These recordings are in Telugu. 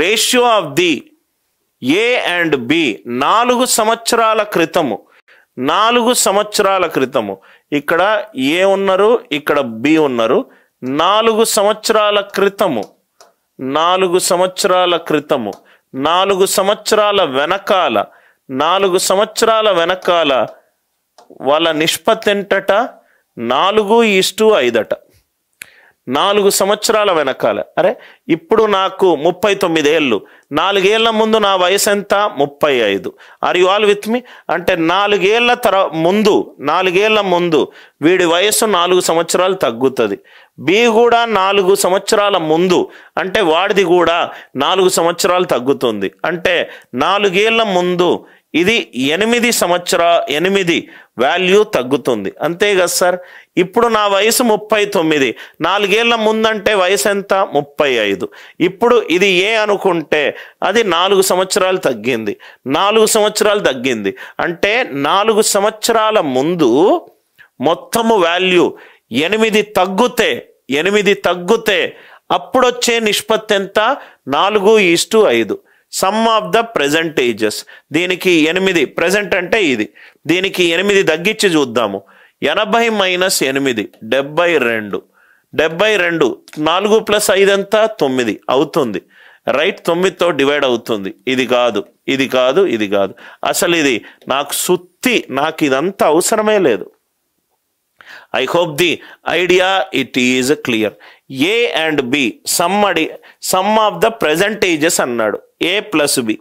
ratio of the A and B నాలుగు సంవత్సరాల క్రితము నాలుగు సంవత్సరాల క్రితము ఇక్కడ ఏ ఉన్నారు ఇక్కడ బి ఉన్నారు నాలుగు సంవత్సరాల క్రితము నాలుగు సంవత్సరాల క్రితము నాలుగు సంవత్సరాల వెనకాల నాలుగు సంవత్సరాల వెనకాల వాళ్ళ నిష్పత్తి ఏంటట నాలుగు ఇస్టు ఐదట నాలుగు సంవత్సరాల వెనకాల అరే ఇప్పుడు నాకు ముప్పై తొమ్మిదేళ్ళు నాలుగేళ్ల ముందు నా వయసు ఎంత ముప్పై ఐదు are you all with me అంటే నాలుగేళ్ల తర ముందు నాలుగేళ్ల ముందు వీడి వయస్సు నాలుగు సంవత్సరాలు తగ్గుతుంది బి కూడా నాలుగు సంవత్సరాల ముందు అంటే వాడిది కూడా నాలుగు సంవత్సరాలు తగ్గుతుంది అంటే నాలుగేళ్ల ముందు ఇది ఎనిమిది సంవత్సర ఎనిమిది వాల్యూ తగ్గుతుంది అంతే కదా సార్ ఇప్పుడు నా వయసు ముప్పై తొమ్మిది నాలుగేళ్ల ముందంటే వయసు ఎంత ముప్పై ఐదు ఇప్పుడు ఇది ఏ అనుకుంటే అది నాలుగు సంవత్సరాలు తగ్గింది నాలుగు సంవత్సరాలు తగ్గింది అంటే నాలుగు సంవత్సరాల ముందు మొత్తము వాల్యూ ఎనిమిది తగ్గుతే ఎనిమిది తగ్గుతే అప్పుడొచ్చే నిష్పత్తి ఎంత నాలుగు ఈస్టు ఐదు సమ్ ఆఫ్ ద ప్రజెంటేజెస్ దీనికి ఎనిమిది ప్రెజెంట్ అంటే ఇది దీనికి ఎనిమిది తగ్గించి చూద్దాము ఎనభై మైనస్ ఎనిమిది డెబ్బై రెండు డెబ్బై రెండు నాలుగు ప్లస్ ఐదు ఎంత తొమ్మిది అవుతుంది రైట్ తొమ్మిదితో డివైడ్ అవుతుంది ఇది కాదు ఇది కాదు ఇది కాదు అసలు ఇది నాకు సుత్తి నాకు ఇదంతా అవసరమే లేదు I hope the idea it is clear A and B sum అడి సమ్ ఆఫ్ ద ప్రెజెంటేజెస్ అన్నాడు ఏ ప్లస్ బి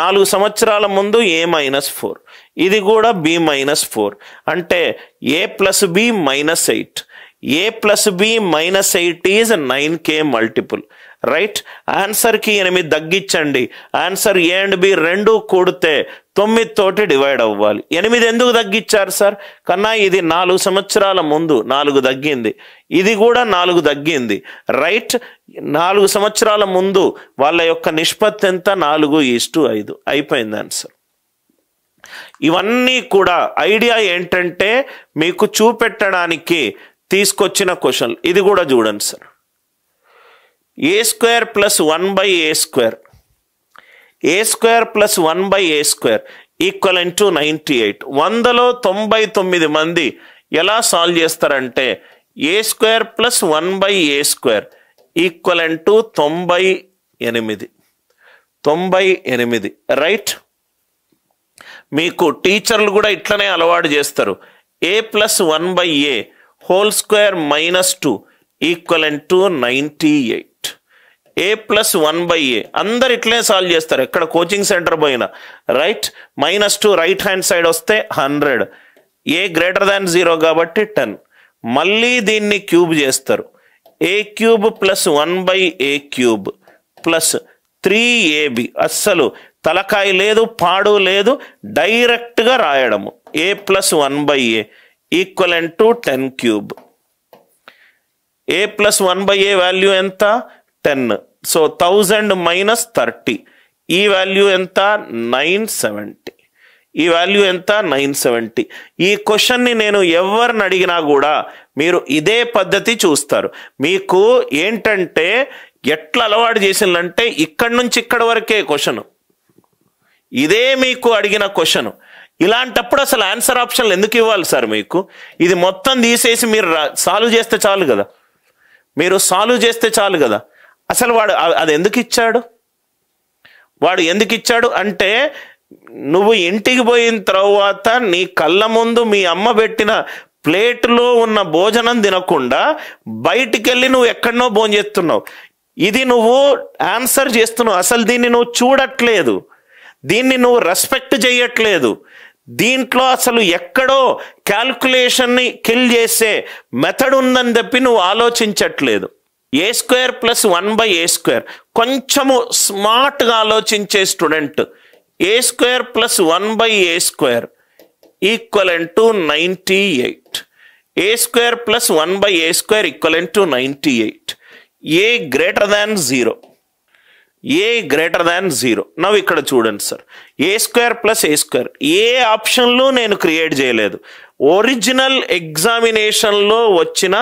నాలుగు సంవత్సరాల ముందు ఏ మైనస్ ఫోర్ ఇది కూడా బి మైనస్ ఫోర్ అంటే A plus B minus eight A plus B minus eight is nine కే మల్టిపుల్ రైట్ ఆన్సర్కి ఎనిమిది తగ్గించండి ఆన్సర్ ఏ అండ్ బి రెండు కూడితే తోటి డివైడ్ అవ్వాలి ఎనిమిది ఎందుకు తగ్గించారు సార్ కన్నా ఇది నాలుగు సంవత్సరాల ముందు నాలుగు తగ్గింది ఇది కూడా నాలుగు తగ్గింది రైట్ నాలుగు సంవత్సరాల ముందు వాళ్ళ యొక్క నిష్పత్తి ఎంత నాలుగు ఈస్టు ఐదు అయిపోయింది ఆన్సర్ ఇవన్నీ కూడా ఐడియా ఏంటంటే మీకు చూపెట్టడానికి తీసుకొచ్చిన క్వశ్చన్ ఇది కూడా చూడండి sir A square plus one by A square A square plus one by A square equal to ninety eight వందలో తొంభై తొమ్మిది మంది ఎలా సాల్వ్ చేస్తారంటే A square plus one by A square equal to తొంభై ఎనిమిది తొంభై ఎనిమిది రైట్ మీకు టీచర్లు కూడా ఇట్లనే అలవాటు చేస్తారు A plus one by A whole square minus two equal to ninety eight A plus one by A అందరు ఇట్లే సాల్వ్ చేస్తారు ఎక్కడ కోచింగ్ సెంటర్ పోయినా right minus two right hand side వస్తే hundred A greater than zero కాబట్టి టెన్ మళ్ళీ దీన్ని క్యూబ్ చేస్తారు A cube plus one by A cube plus three AB అస్సలు తలకాయ లేదు పాడు లేదు డైరెక్ట్గా రాయడము A plus one by A equal and to ten cube A plus one by A value ఎంత ten so thousand minus thirty ఈ వాల్యూ ఎంత నైన్ సెవెంటీ ఈ వాల్యూ ఎంత నైన్ సెవెంటీ ఈ క్వశ్చన్ని నేను ఎవరిని అడిగినా కూడా మీరు ఇదే పద్ధతి చూస్తారు మీకు ఏంటంటే ఎట్లా అలవాటు చేసిందంటే ఇక్కడి నుంచి ఇక్కడ వరకే క్వశ్చన్ ఇదే మీకు అడిగిన క్వశ్చన్ ఇలాంటప్పుడు అసలు ఆన్సర్ ఆప్షన్లు ఎందుకు ఇవ్వాలి సార్ మీకు ఇది మొత్తం తీసేసి మీరు సాల్వ్ చేస్తే చాలు కదా మీరు సాల్వ్ చేస్తే చాలు కదా అసలు వాడు అది ఎందుకు ఇచ్చాడు వాడు ఎందుకు ఇచ్చాడు అంటే నువ్వు ఇంటికి పోయిన తర్వాత నీ కళ్ళ ముందు మీ అమ్మ పెట్టిన ప్లేట్లో ఉన్న భోజనం తినకుండా బయటికి వెళ్ళి నువ్వు ఎక్కడనో భోంచేస్తున్నావు ఇది నువ్వు ఆన్సర్ చేస్తున్నావు అసలు దీన్ని నువ్వు చూడట్లేదు దీన్ని నువ్వు రెస్పెక్ట్ చేయట్లేదు దీంట్లో అసలు ఎక్కడో క్యాల్కులేషన్ని కిల్ చేసే మెథడ్ ఉందని చెప్పి నువ్వు ఆలోచించట్లేదు A square plus one by A square కొంచెము స్మార్ట్గా ఆలోచించే student A square plus one by A square equal to ninety eight A square plus one by A square equal to ninety eight A greater than zero A greater than zero నవ్వు ఇక్కడ చూడండి sir A square plus A square A ఆప్షన్లు నేను క్రియేట్ చేయలేదు ఒరిజినల్ ఎగ్జామినేషన్లో వచ్చిన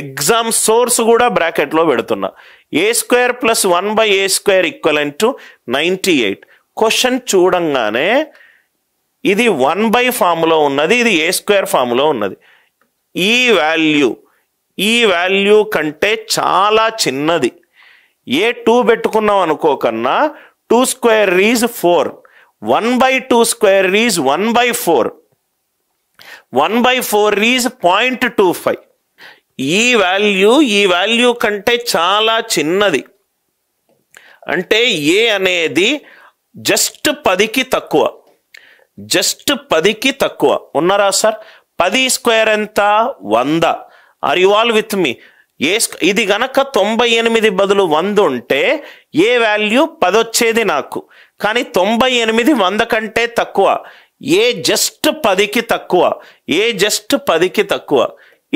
ఎగ్జామ్ సోర్స్ కూడా బ్రాకెట్లో పెడుతున్నా A square plus one by A square equivalent to ninety eight question చూడంగానే ఇది వన్ బై ఫామ్లో ఉన్నది ఇది ఏ స్క్వేర్ ఫామ్లో ఉన్నది ఈ వాల్యూ ఈ వాల్యూ కంటే చాలా చిన్నది ఏ టూ పెట్టుకున్నాం అనుకోకన్నా two square is four one by two square is one by four one by four is point two five ఈ వాల్యూ ఈ వాల్యూ కంటే చాలా చిన్నది అంటే ఏ అనేది జస్ట్ పదికి తక్కువ జస్ట్ పదికి తక్కువ ఉన్నారా సార్ పది స్క్వేర్ ఎంత వంద are you all with me A ఇది గనక తొంభై ఎనిమిది బదులు వంద ఉంటే ఏ వాల్యూ పదొచ్చేది నాకు కానీ తొంభై ఎనిమిది వంద కంటే తక్కువ ఏ జస్ట్ పదికి తక్కువ ఏ జస్ట్ పదికి తక్కువ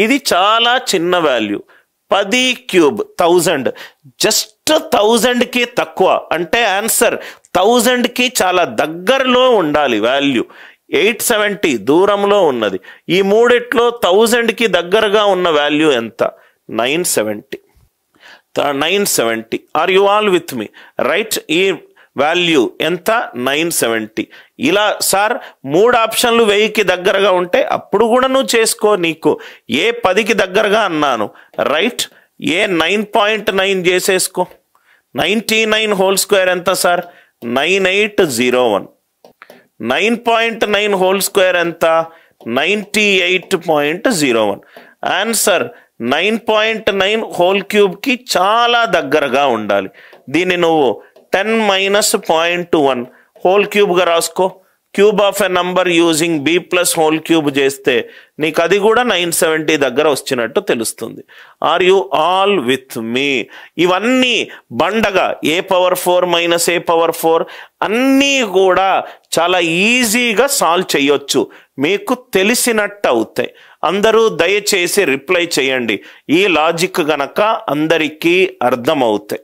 ఇది చాలా చిన్న వాల్యూ పది క్యూబ్ థౌజండ్ జస్ట్ థౌజండ్కి తక్కువ అంటే ఆన్సర్ థౌజండ్కి చాలా దగ్గరలో ఉండాలి వాల్యూ ఎయిట్ సెవెంటీ దూరంలో ఉన్నది ఈ మూడిట్లో థౌజండ్కి దగ్గరగా ఉన్న వాల్యూ ఎంత nine seventy nine seventy are you all with me right ఈ వాల్యూ ఎంత నైన్ సెవెంటీ ఇలా సార్ మూడు ఆప్షన్లు వెయ్యికి దగ్గరగా ఉంటే అప్పుడు కూడా నువ్వు చేసుకో నీకు ఏ పదికి దగ్గరగా అన్నాను right A nine point nine చేసేసుకో నైంటీ నైన్ హోల్ స్క్వేర్ ఎంత sir nine eight zero one nine point nine whole square ఎంత ninety eight point zero one answer nine point nine whole క్యూబ్కి చాలా దగ్గరగా ఉండాలి దీన్ని నువ్వు ten minus point one whole క్యూబ్గా రాసుకో cube of a number using B plus whole cube చేస్తే నీకు అది కూడా నైన్ సెవెంటీ దగ్గర వచ్చినట్టు తెలుస్తుంది are you all with me ఇవన్నీ బండగా A power four minus A power four అన్నీ కూడా చాలా ఈజీగా సాల్వ్ చేయొచ్చు మీకు తెలిసినట్టు అవుతాయి అందరూ దయచేసి రిప్లై చేయండి ఈ లాజిక్ గనక అందరికీ అర్థమవుతాయి